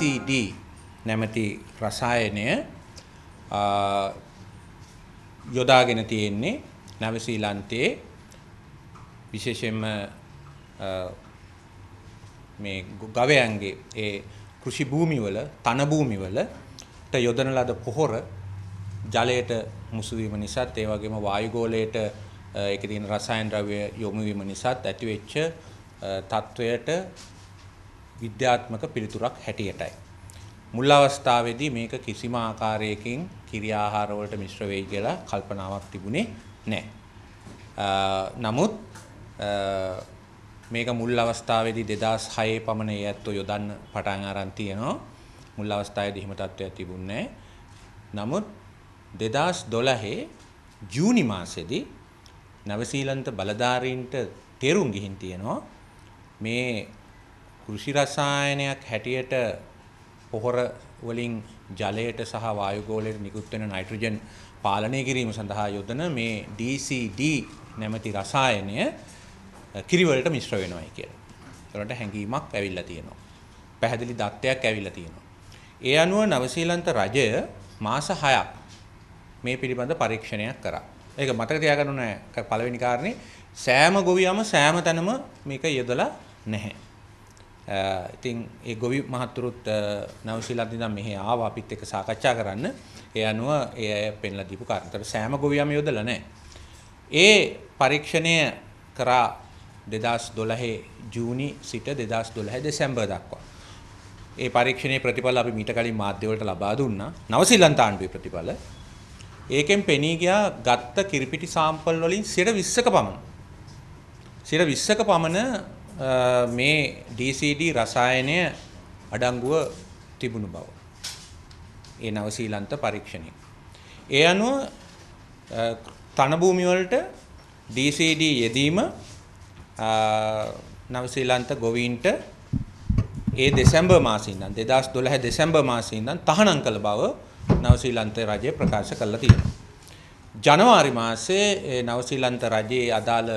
PCD නැමැති රසායනය යොදාගෙන තියෙන්නේ නවසීලන්තයේ විශේෂයෙන්ම මේ ගවයන්ගේ ඒ කෘෂි භූමිවල තන භූමිවලට යොදන ලද පොහොර ජලයට මුසු වීම නිසාත් ඒ වගේම වායුගෝලයට ඒකේ තියෙන රසායන ද්‍රව්‍ය යොමු වීම නිසාත් ඇතිවෙච්ච තත්වයට විද්‍යාත්මක පිළිතුරක් හැටියටයි. මුල් අවස්ථාවේදී මේක කිසිම ආකාරයකින් කිරියාහාර වලට මිශ්‍ර වෙයි කියලා කල්පනාවක් තිබුණේ නැහැ. නමුත් මේක මුල් අවස්ථාවේදී 2006 පමණ ඒ ඇත්තෝ යොදන්න පටන් අරන් තියෙනවා. මුල් අවස්ථාවේදී හිම තත්ත්වයක් තිබුණේ නමුත් 2012 ජූනි මාසෙදී නවසීලන්ත බලධාරීන්ට තේරුම් ගිහින් තියෙනවා මේ කෘෂි රසායනයක් හැටියට පොහොර වලින් ජලයට සහ වායු ගෝලයට නිකුත් වෙන නයිට්‍රජන් පාලනය කිරීම සඳහා යොදන මේ DCD නැමැති රසායනය කිරිවලට මිශ්‍ර වෙනවායි කියලා. ඒකට හැඟීමක් ඇවිල්ලා තියෙනවා. පැහැදිලි දත්තයක් ඇවිල්ලා තියෙනවා. ඒ අනුව නවසීලන්ත රජය මාස 6ක් මේ පිළිබඳ පරීක්ෂණයක් කරා. ඒක මතක තියාගන්න ඕනේ පළවෙනි කාරණේ සෑම ගොවියම සෑම තැනම මේක යොදලා නැහැ. ඉතින් ඒ ගොවි මහතුරුත් නවසීලන්ත ඉඳන් මෙහි ආවා අපිත් එක්ක සාකච්ඡා කරන්න. ඒ අනුව ඒ අය පෙන්ලා දීපු කාර්යතර සෑම ගොවියම යොදලා නැහැ. ඒ පරීක්ෂණය කරා 2012 ජූනි සිට 2012 දෙසැම්බර් දක්වා. ඒ පරීක්ෂණයේ ප්‍රතිඵල අපි මීට කලින් මාධ්‍ය වලට ලබා දුන්නා. නවසීලන්ත ආණ්ඩුවේ ප්‍රතිඵල. ඒකෙන් පෙනී ගියා ගත්ත කිරිපිටි සාම්පල් වලින් 20ක පමණ. 20ක පමණ මේ DCD රසායනය අඩංගුව තිබුණු බව. ඒ නව සීලන්ත පරීක්ෂණය. ඒ අනුව තන භූමි වලට DCD යෙදීම නව සීලන්ත ගොවීන්ට ඒ දෙසැම්බර් මාසයේ ඉඳන් 2012 දෙසැම්බර් මාසයේ ඉඳන් තහනම් කළ බව නව සීලන්ත රජය ප්‍රකාශ කළා තියෙනවා. ජනවාරි මාසයේ නව සීලන්ත රජයේ අදාළ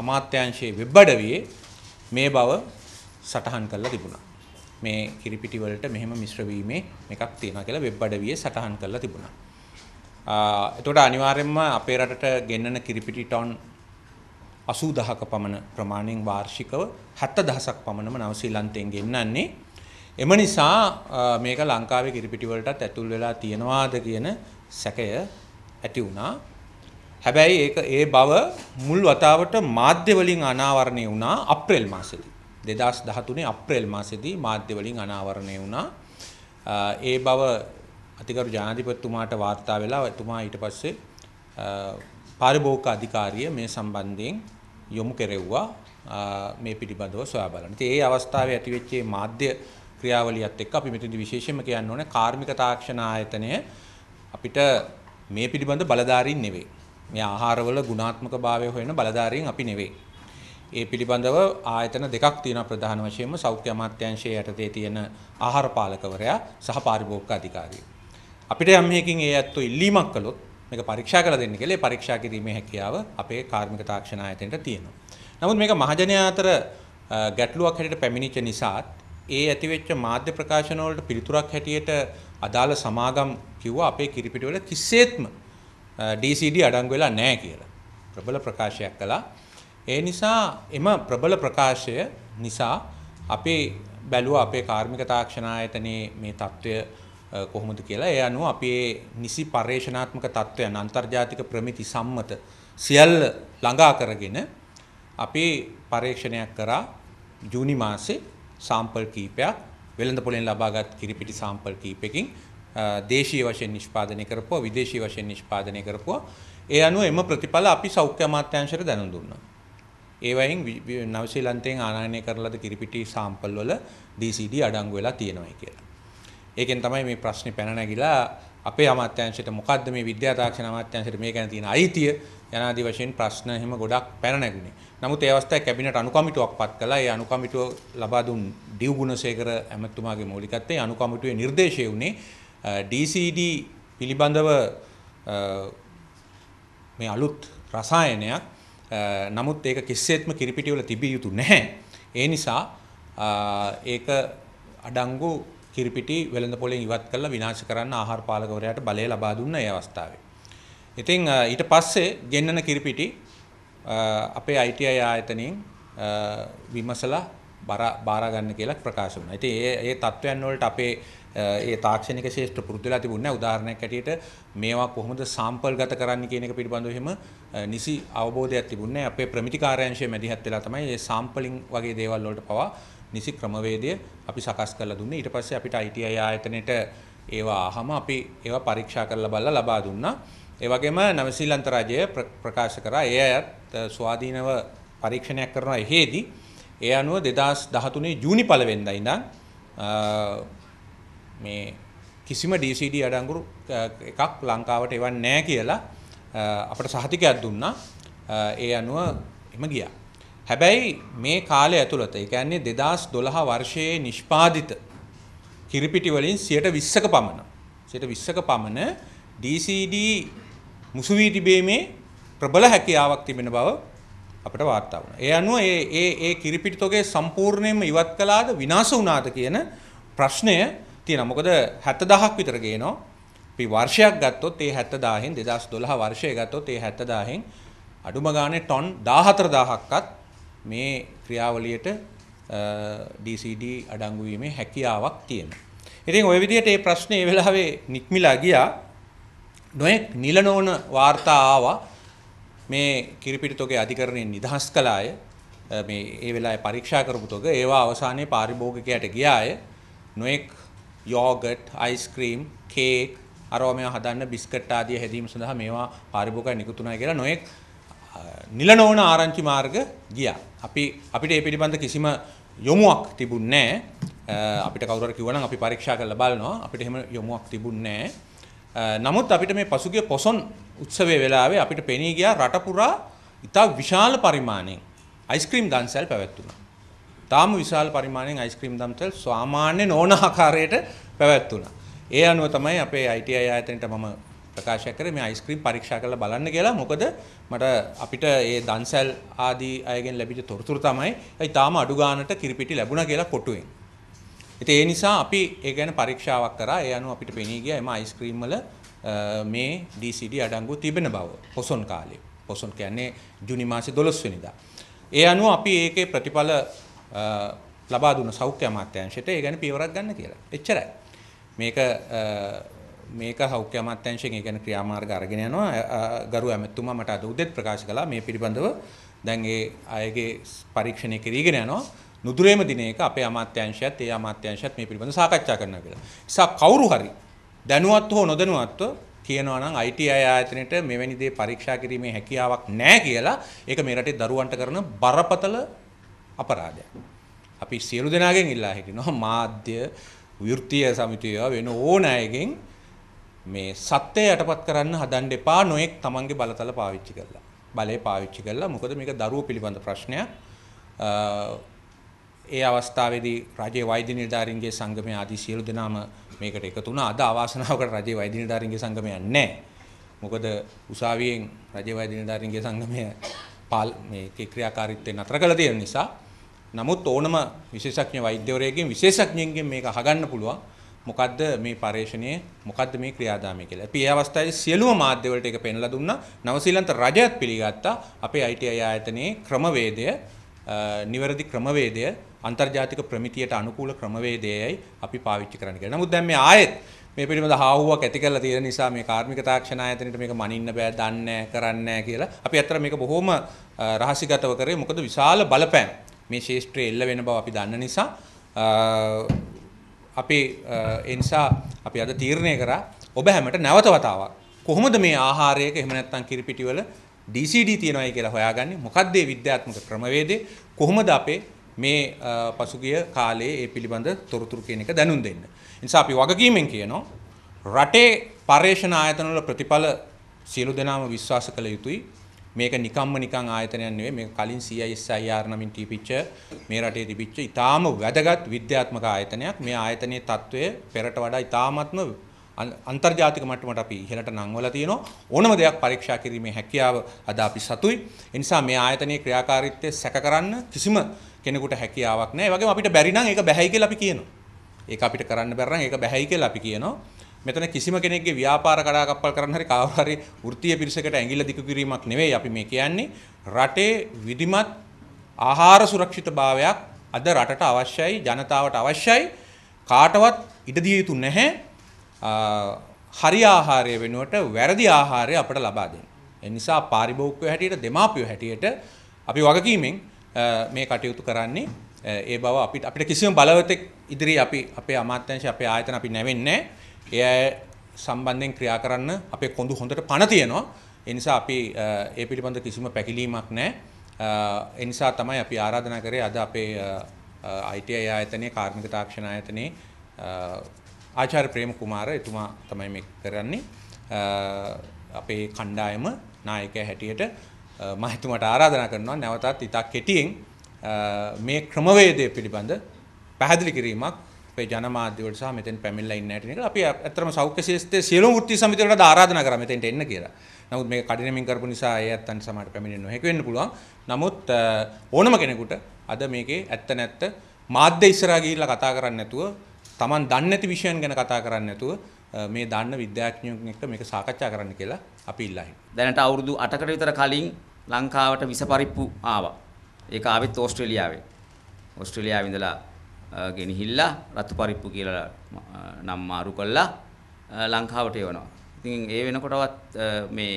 අමාත්‍යාංශයේ වෙබ් අඩවියේ මේ බව සටහන් කරලා තිබුණා. මේ කිරිපිටි වලට මෙහෙම මිශ්‍ර වීමේ එකක් තියෙනවා කියලා වෙබ් අඩවියේ සටහන් කරලා තිබුණා. ආ එතකොට අනිවාර්යයෙන්ම අපේ රටට ගෙන්නන කිරිපිටි ටොන් 80000ක පමණ ප්‍රමාණයෙන් වාර්ෂිකව 70000ක් පමණම නව ශ්‍රී ලංකෙන් ගෙන්නන්නේ. එම නිසා මේක ලංකාවේ කිරිපිටි වලටත් ඇතුල් වෙලා තියනවාද කියන සැකය ඇති වුණා. හැබැයි ඒක ඒ බව මුල් වතාවට මාධ්‍ය වලින් අනාවරණය වුණා අප්‍රේල් මාසෙදී. 2013 අප්‍රේල් මාසෙදී මාධ්‍ය වලින් අනාවරණය වුණා. ඒ බව අතිගරු ජනාධිපතිතුමාට වාර්තා වෙලා එතුමා ඊට පස්සේ පාරිභෝගික අධිකාරිය මේ සම්බන්ධයෙන් යොමු කෙරෙව්වා මේ පිළිබඳව සොයා බලන්න. ඉතින් ඒ අවස්ථාවේ ඇතිවෙච්ච මාධ්‍ය ක්‍රියාවලියත් එක්ක අපි මෙතනදී විශේෂයෙන්ම කියන්න ඕනේ කාර්මික තාක්ෂණ ආයතනය අපිට මේ පිළිබඳ බලධාරීන් නෙවෙයි. මේ ආහාරවල ගුණාත්මක භාවය හොයන බලධාරීන් අපි නෙවෙයි. ඒ පිළිබඳව ආයතන දෙකක් තියෙනවා ප්‍රධාන වශයෙන්ම සෞඛ්‍ය අමාත්‍යාංශයේ යටතේ තියෙන ආහාර පාලකවරයා සහ පාරිභෝගික අධිකාරිය. අපිට යම් මේකින් ඒ ඇත්තෝ ඉල්ලීමක් කළොත් මේක පරීක්ෂා කරලා දෙන්න කියලා ඒ පරීක්ෂා කිරීමේ හැකියාව අපේ කාර්මික තාක්ෂණ ආයතනයට තියෙනවා. නමුත් මේක මහජනයා අතර ගැටලුවක් හැටියට පැමිණිච්ච නිසා ඒ ඇතිවෙච්ච මාධ්‍ය ප්‍රකාශන වලට පිළිතුරක් හැටියට අදාළ සමාගම් කිව්වා අපේ කිරිපිටි වල කිසිසේත්ම DCD අඩංගු වෙලා නැහැ කියලා ප්‍රබල ප්‍රකාශයක් කළා. ඒ නිසා එම ප්‍රබල ප්‍රකාශය නිසා අපේ බැලුව අපේ කාර්මික තාක්ෂණ ආයතනයේ මේ తত্ত্বය කොහොමද කියලා. ඒ අනුව අපි නිසි පර්යේෂණාත්මක తত্ত্বයන් අන්තර්ජාතික ප්‍රමිති සම්මත සියල්ල ළඟා කරගෙන අපි පරීක්ෂණයක් කරා ජූනි මාසේ සාම්පල් කීපයක් වෙළඳ පොලෙන් ලබාගත් කිරිපිටි සාම්පල් කීපකින් දේශීය වශයෙන් නිෂ්පාදනය කරපුවා විදේශීය වශයෙන් නිෂ්පාදනය කරපුවා ඒ අනුව එම ප්‍රතිඵල අපි සෞඛ්‍ය අමාත්‍යාංශයට දැනුම් දුන්නා ඒ වයින් නවසීලන්තයෙන් ආනයනය කරලද කිරිපිටි සාම්පල් වල DCD අඩංගු වෙලා තියෙනවා කියලා ඒකෙන් තමයි මේ ප්‍රශ්නේ පැන නැගිලා අපේ අමාත්‍යාංශයට මොකද්ද මේ විද්‍යා තාක්ෂණ අමාත්‍යාංශයට මේ ගැන තියෙන අයිතිය යනාදී වශයෙන් ප්‍රශ්න එහෙම ගොඩක් පැන නැගුණේ. නමුත් ඒ අවස්ථාවේ කැබිනට් අනුකමිටුවක් පත් කළා. ඒ අනුකමිටුව ලබා දුන් ඩිව් ගුණසේකර ඇමතුමාගේ මූලිකත්වයෙන් අනුකමිටුවේ නිර්දේශය වුණේ DCD පිළිබඳව මේ අලුත් රසායනයක් නමුත් ඒක කිසිසේත්ම කිරිපිටිවල තිබිය යුතු නැහැ. ඒ නිසා ඒක අඩංගු කිරිපිටි වෙළඳ පොලෙන් ඉවත් කරලා විනාශ කරන්න ආහාර පාලකවරයාට බලය ලබා දුන්න ඒ අවස්ථාවේ. ඉතින් ඊට පස්සේ ගෙන්නන කිරිපිටි අපේ ITI ආයතනයෙන් විමසලා බර බාරගන්න කියලා ප්‍රකාශ වුණා. ඉතින් ඒ ඒ තත්වයන් වලට අපේ ඒ තාක්ෂණික ශේෂ්ත්‍ර පුරුදු වෙලා තිබුණේ නැහැ. උදාහරණයක් ඇටියට මේවා කොහොමද සාම්පල් ගත කරන්න කියන එක පිළිබඳව එහෙම නිසි අවබෝධයක් තිබුණේ නැහැ. අපේ ප්‍රමිතිකාරයංශය මැදිහත් වෙලා තමයි මේ සාම්පලින් වගේ දේවල් වලට පවා නිසි ක්‍රමවේදය අපි සකස් කරලා දුන්නේ. ඊට පස්සේ අපිට ITI ආයතනයේට ඒවා අහම අපි ඒවා පරීක්ෂා කරලා බලලා ලබා දුන්නා. ඒ වගේම නවසීලන්ත රජය ප්‍රකාශ කරා ඒ අයත් ස්වාධීනව පරීක්ෂණයක් කරනවා එහෙදී ඒ අනුව 2013 ජූනි පළවෙනිදා ඉඳන් මේ කිසිම DCD අඩංගුරු එකක් ලංකාවට එවන්නේ නැහැ කියලා අපට සහතිකයක් දුන්නා. ඒ අනුව එම ගියා. හැබැයි මේ කාලය ඇතුළත ඒ කියන්නේ 2012 වර්ෂයේ නිෂ්පාදිත කිරිපිටි වලින් 120ක පමණ 120ක පමණ DCD මුසු වී තිබීමේ ප්‍රබල හැකියාවක් තිබෙන බව අපට වාර්තා වුණා. ඒ අනුව ඒ ඒ ඒ කිරිපිටිතොගේ සම්පූර්ණයෙන්ම ඉවත් කළාද විනාශ වුණාද කියන ප්‍රශ්නය තියෙනවා. මොකද 70000ක් විතර ගේනවා. අපි වර්ෂයක් ගත්තොත් ඒ 70000න් 2012 වර්ෂය ගත්තොත් ඒ 70000න් අඩුම ගානේ ටොන් 14000ක්වත් මේ ක්‍රියාවලියට DCD අඩංගු වීමේ හැකියාවක් තියෙනවා. ඉතින් ওই විදිහට මේ ප්‍රශ්නේ ඒ වෙලාවේ නික්මිලා ගියා. නොඑක් නිලනෝන වාර්තා ආවා. මේ කිරිපිටි තොගේ අධිකරණයෙන් නිදහස් කළ අය මේ ඒ වෙලාවේ පරීක්ෂා කරපු තොග ඒවා අවසානයේ පාරිභෝගිකයට ගිය අය නොඑක් යෝගට්, අයිස්ක්‍රීම්, කේක් අරවා මේවා හදන්න බිස්කට් ආදී හැදීම සඳහා මේවා පාරිභෝගිකයන් නිකුත්ුණා කියලා නොඑක් නිල නොවන ආරංචි මාර්ග ගියා. අපි අපිට ඒ පිළිබඳ කිසිම යොමුමක් තිබුණේ නැහැ. අපිට කවුරු හරි කිව්වනම් අපි පරීක්ෂා කරලා බලනවා. අපිට එහෙම යොමුමක් තිබුණේ නැහැ. නමුත් අපිට මේ පසුගිය පොසොන් උත්සවය වෙලාවේ අපිට පෙනී ගියා රට පුරා ඉතා විශාල පරිමාණයෙන් අයිස්ක්‍රීම් දන්සැල් පැවැත්වුණා. තාම විශාල පරිමාණයෙන් අයිස්ක්‍රීම් දන්සැල් සාමාන්‍ය නෝන ආකාරයට පැවැත්වුණා. ඒ අනුව තමයි අපේ ITI ආයතනයට මම ප්‍රකාශ කරේ මේ අයිස්ක්‍රීම් පරීක්ෂා කරලා බලන්න කියලා. මොකද මට අපිට ඒ දන්සැල් ආදී අයගෙන් ලැබිච්ච තොරතුරු තමයි ඒ තාම අඩු ගානට කිරිපිටි ලැබුණා කියලා කොටුවෙන්. ඉතින් ඒ නිසා අපි ඒ ගැන පරීක්ෂාවක් කරා. ඒ අනුව අපිට පෙනී ගියා එම අයිස්ක්‍රීම් වල මේ DCD අඩංගු තිබෙන බව. පොසොන් කාලේ. පොසොන් කියන්නේ ජුනි මාසේ 12 වෙනිදා. ඒ අනුව අපි ඒකේ ප්‍රතිඵල ලබා දුන්න සෞඛ්‍ය අමාත්‍යාංශයට ඒ ගැන පියවරක් ගන්න කියලා. එච්චරයි. මේක මේක සෞඛ්‍ය අමාත්‍යාංශයෙන් ඒ ගැන ක්‍රියාමාර්ග අරගෙන යනවා. ගරු ඇමතුමා මට අද උදෙත් ප්‍රකාශ කළා මේ පිළිබඳව. දැන් ඒ අයගේ පරීක්ෂණය කිරීගෙන යනවා. නුදුරේම දින එක අපේ අමාත්‍යංශයත් ඒ අමාත්‍යංශයත් මේ පිළිබඳව සාකච්ඡා කරනවා කියලා. නිසා කවුරු හරි දැනුවත් හෝ නොදැනුවත්ව කියනවා නම් ITI ආයතනයට මෙවැනි දේ පරීක්ෂා කිරීමේ හැකියාවක් නැහැ කියලා ඒක මේ රටේ දරුවන්ට කරන බරපතල අපරාධයක්. අපි සියලු දෙනාගෙන් ඉල්ලා හිටිනවා මාධ්‍ය විෘත්තීය සමිතිය වෙන ඕන අයගෙන් මේ සත්‍යය යටපත් කරන්න හදන්න එපා නොඑක් තමන්ගේ බලතල පාවිච්චි කරලා. බලය පාවිච්චි කරලා මොකද මේක දරුවෝ පිළිබඳ ප්‍රශ්නයක්. ඒ අවස්ථාවේදී රජයේ වෛද්‍ය නිලධාරීන්ගේ සංගමය ආදී සියලු දෙනාම මේකට එකතු වුණා. අද අවාසනාවකට රජයේ වෛද්‍ය නිලධාරීන්ගේ සංගමයක් නැහැ. මොකද උසාවියෙන් රජයේ වෛද්‍ය නිලධාරීන්ගේ සංගමය මේකේ ක්‍රියාකාරීත්වය නතර කළ තියෙන නිසා නමුත් ඕනම විශේෂඥ වෛද්‍යවරයෙක්ගෙන් විශේෂඥයෙක්ගෙන් මේක අහගන්න පුළුවන්. මොකද්ද මේ පරේක්ෂණයේ මොකද්ද මේ ක්‍රියාදාමය කියලා. අපි ඒ අවස්ථාවේ සියලුම මාධ්‍යවලට ඒක පෙන්ලා දුන්නා. නවසීලන්ත රජයත් පිළිගත්තා අපේ ITI ආයතනයේ ක්‍රමවේදය නිවැරදි ක්‍රමවේදය අන්තර්ජාතික ප්‍රමිතියට අනුකූල ක්‍රමවේදයයි අපි පාවිච්චි කරන්න කියලා. නමුත් දැන් මේ ආයෙත් මේ පිළිබඳ හාවුවක් ඇති කරලා තියෙන නිසා මේ කාර්මික තාක්ෂණ ආයතනෙට මේක මනින්න බෑ, දන්නේ කරන්නේ කියලා. අපි අතර මේක බොහොම රහසිගතව කරේ. මොකද විශාල බලපෑම් මේ ශේෂ්ත්‍රයේ එල්ල වෙන බව අපි දන්න නිසා අපි ඒ නිසා අපි අද තීරණය කරා ඔබ හැමට නැවත වතාවක් කොහොමද මේ ආහාරයක එහෙම නැත්නම් කිරිපිටි වල DCD තියෙනවයි කියලා හොයාගන්නේ මොකක්ද ඒ විද්‍යාත්මක ක්‍රමවේදය කොහොමද අපේ මේ පසුගිය කාලේ ඒ පිළිබඳ තොරතුරු කියන එක දැනුම් දෙන්න. නිසා අපි වගකීමෙන් කියනවා රටේ පර්යේෂණ ආයතන වල ප්‍රතිඵල සියලු දෙනාම විශ්වාස කළ යුතුයි. මේක නිකම්ම නිකං ආයතනයක් නෙවෙයි මේක කලින් CISIR නමින් තිබිච්ච මේ රටේ තිබිච්ච ඉතාම වැදගත් විද්‍යාත්මක ආයතනයක්. මේ ආයතනයේ తත්වය පෙරට වඩා ඉතාමත්ම අන්තර්ජාතික මට්ටමට අපි ඉහළට නංවලා තියෙනවා ඕනම දෙයක් පරීක්ෂා කිරීමේ හැකියාව අද අපි සතුයි. ඒ නිසා මේ ආයතනයේ ක්‍රියාකාරීත්වය සැක කරන්න කිසිම කෙනෙකුට හැකියාවක් නැහැ. වගේම අපිට බැරි නම් ඒක බැහැයි කියලා අපි කියනවා. ඒක අපිට කරන්න බැරි නම් ඒක බැහැයි කියලා අපි කියනවා. මෙතන කිසිම කෙනෙක්ගේ ව්‍යාපාර කඩාකප්පල් කරන්න හරි කවුරු හරි වෘත්තීය පිරිසකට ඇඟිල්ල දික්ක කිරීමක් නෙවෙයි අපි මේ කියන්නේ. රටේ විධිමත් ආහාර සුරක්ෂිතභාවයක් අද රටට අවශ්‍යයි, ජනතාවට අවශ්‍යයි. කාටවත් ඉඩ දිය යුතු නැහැ. හරි ආහාරය වෙනුවට වැරදි ආහාරය අපට ලබා දෙන්න. ඒ නිසා පාරිභෝගිකයෝ හැටියට දෙමාපියෝ හැටියට අපි වගකීමෙන් මේ කටයුතු කරන්නේ ඒ බව අපිට අපිට කිසිම බලවතෙක් ඉදිරි අපි අපේ අමාත්‍යංශ අපේ ආයතන අපි නැවෙන්නේ ඒ අය සම්බන්ධයෙන් ක්‍රියා කරන්න අපේ කොඳු හොඳට පණ තියෙනවා ඒ නිසා අපි ඒ පිළිබඳ කිසිම පැකිලීමක් නැහැ ඒ නිසා තමයි අපි ආරාධනා කරේ අද අපේ ITI ආයතනයේ කාර්මික තාක්ෂණ ආයතනයේ ආචාර්ය ප්‍රේම කුමාර එතුමා තමයි මේ කරන්නේ අපේ කණ්ඩායම නායකයා හැටියට මහිතුමට ආරාධනා කරනවා නැවතත් ඉතා කෙටියෙන් මේ ක්‍රමවේදය පිළිබඳ පැහැදිලි කිරීමක් අපේ ජනමාධ්‍යවලට සහ මෙතෙන් පැමිණලා ඉන්න ඇටින කියලා අපි අත්‍තරම සෞඛ්‍ය ශිස්තයේ සියලුම වෘත්ති සමිති වලට ආරාධනා කරා මෙතෙන්ට එන්න කියලා. නමුත් මේක කඩිනමින් කරපු නිසා ඒ ඇත්තන් සමහරට පැමිණෙන්න නොහැකි වෙන්න පුළුවන්. නමුත් ඕනම කෙනෙකුට අද මේකේ ඇත්ත නැත්ත මාධ්‍ය ඉස්සරහා ගිහිල්ලා කතා කරන්නේ නැතුව Taman දන්නේ නැති විෂයන් ගැන කතා කරන්නේ නැතුව මේ දන්න විද්‍යාඥයෙක් එක්ක මේක සාකච්ඡා කරන්න කියලා අපි ඉල්ලා දැනට අවුරුදු 8කට විතර කලින් ලංකාවට විස පරිප්පු ආවා. ඒක ආවෙත් ඕස්ට්‍රේලියාවේ. ඕස්ට්‍රේලියාවේ ඉඳලා ගෙනහිල්ලා රතු පරිප්පු කියලා නම් මාරු කළා ලංකාවට එවනවා. ඉතින් ඒ වෙනකොටවත් මේ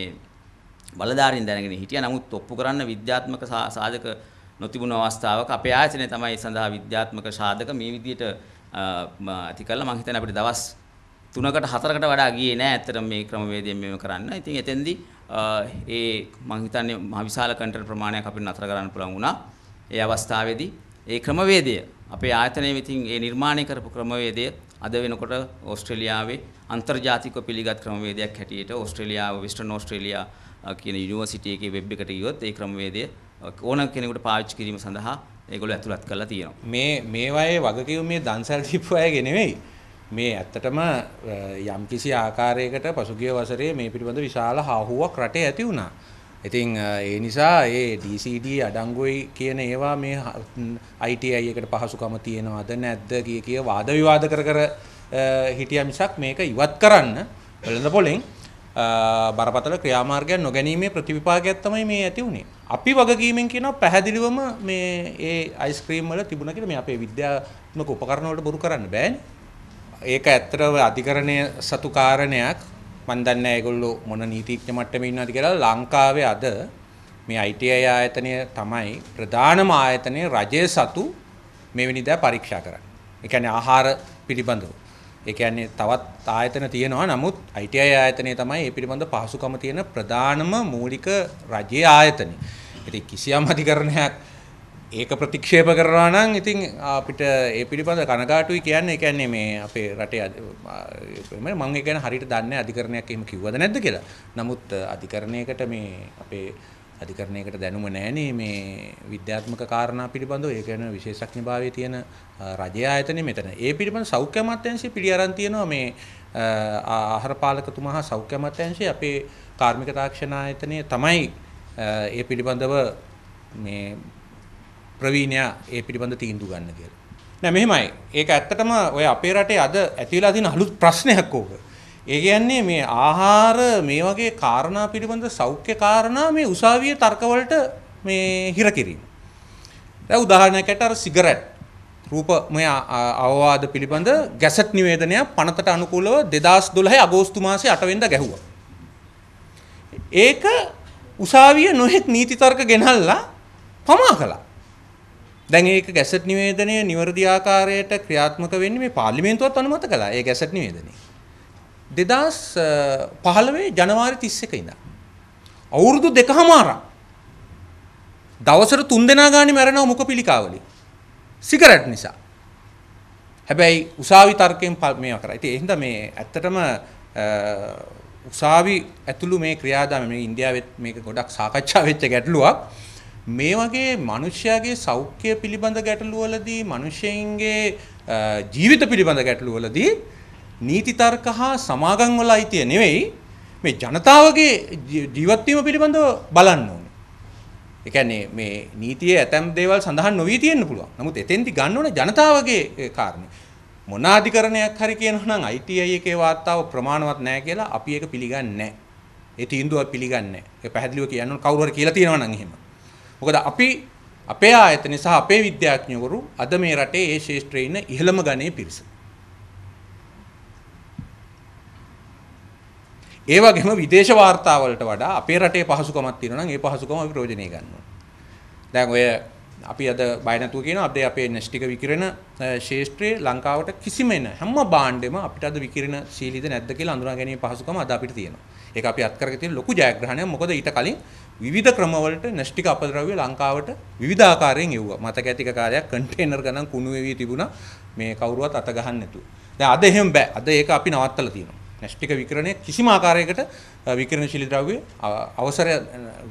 බලධාරීන් දැනගෙන හිටියා. නමුත් ඔප්පු කරන්න විද්‍යාත්මක සාධක නොතිබුණු අවස්ථාවක අපේ ආයතනය තමයි සඳහා විද්‍යාත්මක සාධක මේ විදිහට ඇති කළා. මම හිතන්නේ අපිට දවස් තුනකට හතරකට වඩා ගියේ නෑ ඇත්තට මේ ක්‍රමවේදයෙන් මෙහෙම කරන්න. ඉතින් එතෙන්දී ඒ මම හිතන්නේ මහ විශාල කන්ටෙන්ට් ප්‍රමාණයක් අපිට නතර කරන්න පුළුවන් වුණා. ඒ අවස්ථාවේදී ඒ ක්‍රමවේදය අපේ ආයතනයේ ඉතින් ඒ නිර්මාණය කරපු ක්‍රමවේදය අද වෙනකොට ඕස්ට්‍රේලියාවේ අන්තර්ජාතිකව පිළිගත් ක්‍රමවේදයක් හැටියට ඕස්ට්‍රේලියාව වෙස්ටර්න් ඕස්ට්‍රේලියා කියන යුනිවර්සිටි එකේ වෙබ් එකට ගියොත් ඒ ක්‍රමවේදය ඕන කෙනෙකුට පාවිච්චි කිරීම සඳහා ඒගොල්ලෝ ඇතුළත් කරලා තියෙනවා. මේ මේවායේ වගකීම මේ දන්සල් දීපු අයගේ නෙවෙයි. මේ ඇත්තටම යම්කිසි ආකාරයකට පසුගිය වසරේ මේ පිළිබඳ විශාල හාහුවක් රටේ ඇති වුණා. ඉතින් ඒ නිසා ඒ DCD අඩංගුයි කියන ඒවා මේ ITI එකට පහසුකම තියෙනවද නැද්ද කිය කිය වාද විවාද කර කර හිටියා මිසක් මේක ඉවත් කරන්න වෙළඳ පොලෙන් බරපතල ක්‍රියාමාර්ගයක් නොගැනීමේ ප්‍රතිවිපාකයක් තමයි මේ ඇති වුණේ. අපි වගකීමෙන් කියනවා පැහැදිලිවම මේ ඒ අයිස්ක්‍රීම් වල තිබුණා කියලා මේ අපේ විද්‍යාත්මක උපකරණ වලට බොරු කරන්න බෑනේ. ඒක ඇත්තටම අධිකරණය සතු කාරණයක් මන් දන්නේ ඒගොල්ලෝ මොන නීතිඥ මට්ටමේ ඉන්නවද කියලා ලංකාවේ අද මේ ITI ආයතනය තමයි ප්‍රධානම ආයතනය රජයේ සතු මෙවැනි දා පරීක්ෂා කරන්නේ. ඒ කියන්නේ ආහාර පිළිබඳව. ඒ කියන්නේ තවත් ආයතන තියෙනවා නමුත් ITI ආයතනය තමයි මේ පිළිබඳ පහසුකම තියෙන ප්‍රධානම මූලික රජයේ ආයතනය. ඉතින් කිසියම් අධිකරණයක් ඒක ප්‍රතික්ෂේප කරනවා නම් ඉතින් අපිට ඒ පිළිබඳ කනගාටුයි කියන්නේ ඒ කියන්නේ මේ අපේ රටේ මම ඒ ගැන හරියට දන්නේ අධිකරණයක් එහෙම කිව්වද නැද්ද කියලා. නමුත් අධිකරණයකට මේ අපේ අධිකරණයකට දැනුම නැහැනේ මේ විද්‍යාත්මක කාරණා පිළිබඳව ඒ ගැන විශේෂඥභාවයේ තියෙන රජය ආයතනය මෙතන. ඒ පිළිබඳ සෞඛ්‍ය අමාත්‍යාංශය පිළි අරන් තියෙනවා මේ ආහාර පාලකතුමා හා සෞඛ්‍ය අමාත්‍යාංශයේ අපේ කාර්මික තාක්ෂණ ආයතනය තමයි ඒ පිළිබඳව මේ ප්‍රවීණයා ඒ පිළිබඳ තීන්දුව ගන්න කියලා. නෑ මෙහෙමයි. ඒක ඇත්තටම ඔය අපේ රටේ අද ඇතිලා තියෙන අලුත් ප්‍රශ්නයක් ඕක. ඒ කියන්නේ මේ ආහාර මේ වගේ කාරණා පිළිබඳ සෞඛ්‍ය කාරණා මේ උසාවියේ තර්කවලට මේ හිර කිරීම. දැන් උදාහරණයකට අර සිගරට් රූපමය අවවාද පිළිබඳ ගැසට් නිවේදනය පනතට අනුකූලව 2012 අගෝස්තු මාසේ 8 වෙනිදා ගැහුවා. ඒක උසාවිය නොහෙක් නීති තර්ක ගෙනල්ලා පමා කළා. දැන් ඒක ගැසට් නිවේදනය නිවැරදි ආකාරයට ක්‍රියාත්මක වෙන්නේ මේ පාර්ලිමේන්තුවත් අනුමත කළා. ඒ ගැසට් නිවේදනය. 2015 ජනවාරි 31 ඉඳන් අවුරුදු දෙකමාරක් දවසට 3 දෙනා ගානේ මැරෙනව මුඛපිලිකාවලින්. සිගරට් නිසා. හැබැයි උසාවි තර්කයෙන් මේවා කරා. ඉතින් ඒ හින්දා මේ ඇත්තටම උසාවි ඇතුළු මේ ක්‍රියාදාම මේ ඉන්දියාවෙත් මේක ගොඩක් සාකච්ඡා වෙච්ච ගැටලුවක්. මේ වගේ මිනිස්යාගේ සෞඛ්‍ය පිළිබඳ ගැටලුවලදී මිනිසෙයින්ගේ ජීවිත පිළිබඳ ගැටලුවලදී නීති තර්ක හා සමාගම් වල අයිතිය නෙවෙයි මේ ජනතාවගේ ජීවත් වීම පිළිබඳව බලන්න ඕනේ. ඒ කියන්නේ මේ නීතියේ ඇතම් දේවල් සඳහන් නොවී තියෙන්න පුළුවන්. නමුත් එතෙන්දි ගන්න ඕනේ ජනතාවගේ කාරණේ. මොන අධිකරණයක් හරි කියනවා නම් ITI එකේ වාර්තාව ප්‍රමාණවත් නැහැ කියලා අපි ඒක පිළිගන්නේ නැහැ. ඒ තීන්දුව පිළිගන්නේ නැහැ. ඒක පැහැදිලිව කියන්න ඕන කවුරු හරි කියලා තියෙනවා නම් එහෙම. මොකද අපි අපේ ආයතන සහ අපේ විද්‍යාඥවරු අද මේ රටේ ඒ ශේෂ්ත්‍රයේ ඉන්න ඉහළම ගණයේ පිරිස. ඒ වගේම විදේශ වාර්තාවලට වඩා අපේ රටේ පහසුකමක් තියෙනවා නම් ඒ පහසුකම අපි ප්‍රයෝජනෙ ගන්න ඕනේ. දැන් ඔය අපි අද බයනතුව කියන අපේ අපේ නැෂ්ටික විකිරණ ශේෂත්‍රයේ ලංකාවට කිසිම එන හැම බාණ්ඩෙම අපිට අද විකිරණ ශීලීද නැද්ද කියලා අඳුනා ගැනීම පහසුකම අද අපිට තියෙනවා. ඒක අපි අත්කරගෙන තියෙන ලොකු ජයග්‍රහණයක්. මොකද ඊට කලින් විවිධ ක්‍රමවලට නැෂ්ටික අපද්‍රව්‍ය ලංකාවට විවිධ ආකාරයෙන් එව්වා. මතක ඇති කාලයක් කන්ටේනර් ගණන් කුණු වෙවි තිබුණා. මේ කවුරුවත් අත ගහන්න නැතුව. දැන් අද එහෙම බෑ. අද ඒක අපි නවත්තලා තියෙනවා. නැෂ්ටික විකරණය කිසිම ආකාරයකට විකරණශීලී ද්‍රව්‍ය අවසර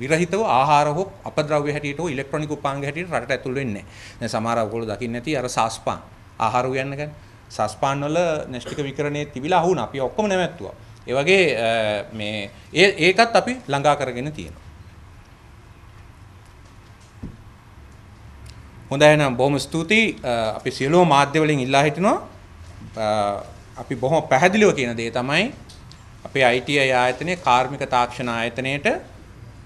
විරහිතව ආහාර හෝ අපද්‍රව්‍ය හැටියට හෝ ඉලෙක්ට්‍රොනික උපාංග හැටියට රටට ඇතුල් වෙන්නේ නැහැ. දැන් සමහර ඔයගොල්ලෝ දකින්නේ නැති අර සාස්පාන් ආහාර උයන්න ගන්න. සාස්පාන් වල නැෂ්ටික විකරණයේ තිබිලා අහු වුණා. අපි ඔක්කොම නැවැත්තුවා. ඒ වගේ මේ ඒකත් අපි ළඟා කරගෙන තියෙනවා. හොඳයි එහෙනම් බොහොම ස්තුතියි අපි සියලුම මාධ්‍ය වලින් ඉල්ලා හිටිනවා අපි බොහොම පැහැදිලිව කියන දේ තමයි අපේ ITI ආයතනයේ කාර්මික තාක්ෂණ ආයතනයේට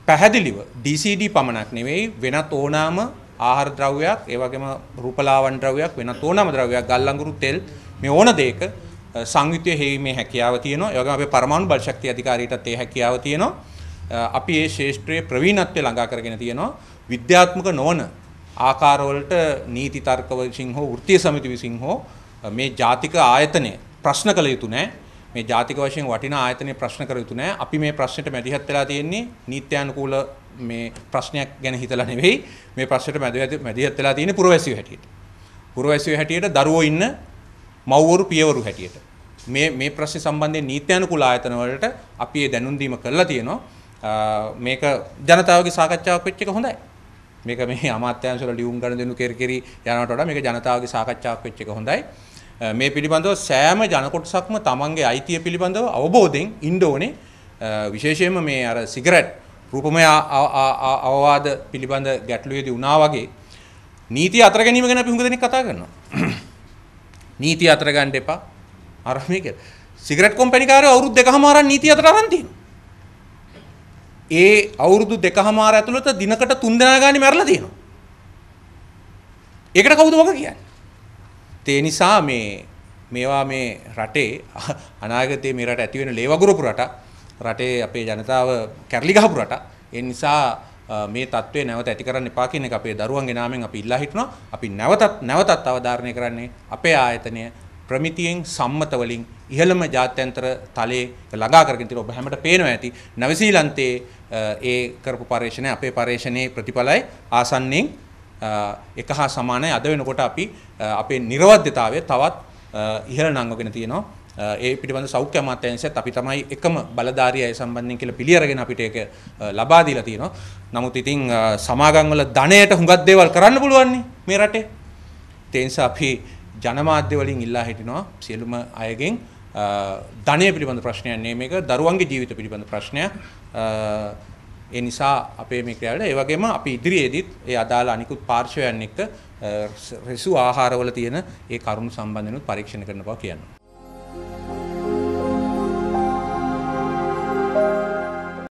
පැහැදිලිව DCD පමණක් නෙවෙයි වෙනත් ඕනෑම ආහාර ද්‍රව්‍යයක් ඒ වගේම රූපලාවන්‍ය ද්‍රව්‍යයක් වෙනත් ඕනෑම ද්‍රව්‍යයක් ගල් අඟුරු තෙල් මේ ඕන දෙයක සංයුතිය හේීමේ හැකියාව තියෙනවා ඒ වගේම අපේ පරමාණු බල ශක්තිය අධිකාරියටත් ඒ හැකියාව තියෙනවා අපි මේ ශාස්ත්‍රයේ ප්‍රවීණත්වය ළඟා කරගෙන තියෙනවා විද්‍යාත්මක නොවන ආකාරවලට නීති තර්ක වලින් හෝ වෘත්තීය සමිති විසින් හෝ මේ ජාතික ආයතනයේ ප්‍රශ්න කළ යුතු නෑ මේ ජාතික වශයෙන් වටින ආයතනය ප්‍රශ්න කර යුතු නෑ අපි මේ ප්‍රශ්නයට මැදිහත් වෙලා තියෙන්නේ නීත්‍යානුකූල මේ ප්‍රශ්නයක් ගැන හිතලා නෙවෙයි මේ ප්‍රශ්නයට මැදිහත් වෙලා තියෙන්නේ පුරවැසියෝ හැටියට පුරවැසියෝ හැටියට දරුවෝ ඉන්න මව්වරු පියවරු හැටියට මේ මේ ප්‍රශ්නේ සම්බන්ධයෙන් නීත්‍යානුකූල ආයතන වලට අපි ඒ දැනුම් දීම කරලා තියෙනවා මේක ජනතාවගේ සාකච්ඡාවක් වෙච්ච එක හොඳයි මේක මේ අමාත්‍යාංශවල ලියුම් ගන්න දෙනු කෙරෙ කෙරි යනවට වඩා මේක ජනතාවගේ සාකච්ඡාවක් වෙච්ච එක හොඳයි මේ පිළිබඳව සෑම ජනකොටසක්ම තමන්ගේ අයිතිය පිළිබඳව අවබෝධයෙන් ඉන්න ඕනේ විශේෂයෙන්ම මේ අර සිගරට් රූපමය අවවාද පිළිබඳ ගැටලුවේදී වුණා වගේ නීතිය අතර ගැනීම ගැන අපි හුඟ දෙනෙක් කතා කරනවා. නීතිය අතර ගන්න එපා. අර මේක සිගරට් කම්පැනි කාරයෝ අවුරුදු දෙකමාරක් නීතිය අතර අරන් තියෙනවා. ඒ අවුරුදු දෙකමාර ඇතුළත දිනකට 3 දෙනා ගානේ මැරලා තියෙනවා. ඒකට කවුද වග කියන්නේ? ඒ නිසා මේ මේවා මේ රටේ අනාගතයේ මේ රට ඇති වෙන ලේවගුරුපු රට රටේ අපේ ජනතාව කැරලි ගහපු රට. ඒ නිසා මේ தત્ත්වය නැවත ඇති කරන්න එපා කියන එක අපේ දරුවන්ගේ නාමයෙන් අපි ඉල්ලා හිටනවා. අපි නැවතත් නැවතත් අවධාරණය කරන්නේ අපේ ආයතනය ප්‍රමිතියෙන් සම්මත වලින් ඉහළම ජාත්‍යන්තර තලයේ ළඟා කරගෙන තියෙන ඔබ හැමට පේනවා ඇති නවසීලන්තයේ ඒ කරපු පරීක්ෂණය අපේ පරීක්ෂණයේ ප්‍රතිඵලයි ආසන්නෙන් එක හා සමානයි අද වෙනකොට අපි අපේ නිර්වද්‍යතාවය තවත් ඉහළ නංවගෙන තියෙනවා ඒ පිටිබඳ සෞඛ්‍ය අමාත්‍යාංශයත් අපි තමයි එකම බලධාරිය ඒ සම්බන්ධයෙන් කියලා පිළිඅරගෙන අපිට ඒක ලබා දීලා තියෙනවා. නමුත් ඉතින් සමාගම් වල ධනයට හුඟක් දේවල් කරන්න පුළුවන් මේ රටේ. ඒ නිසා අපි ජනමාධ්‍ය වලින් ඉල්ලා හිටිනවා සියලුම අයගෙන් ධනය පිළිබඳ ප්‍රශ්නයක් නෙමෙයි මේක දරුවන්ගේ ජීවිත පිළිබඳ ප්‍රශ්නයක්. ඒ නිසා අපේ මේ ක්‍රියාවල ඒ වගේම අපි ඉදිරියේදීත් ඒ අදාළ අනිකුත් පාර්ශ්වයන් එක්ක රසු ආහාරවල තියෙන ඒ කරුණු සම්බන්ධනොත් පරීක්ෂණ කරන බව කියනවා.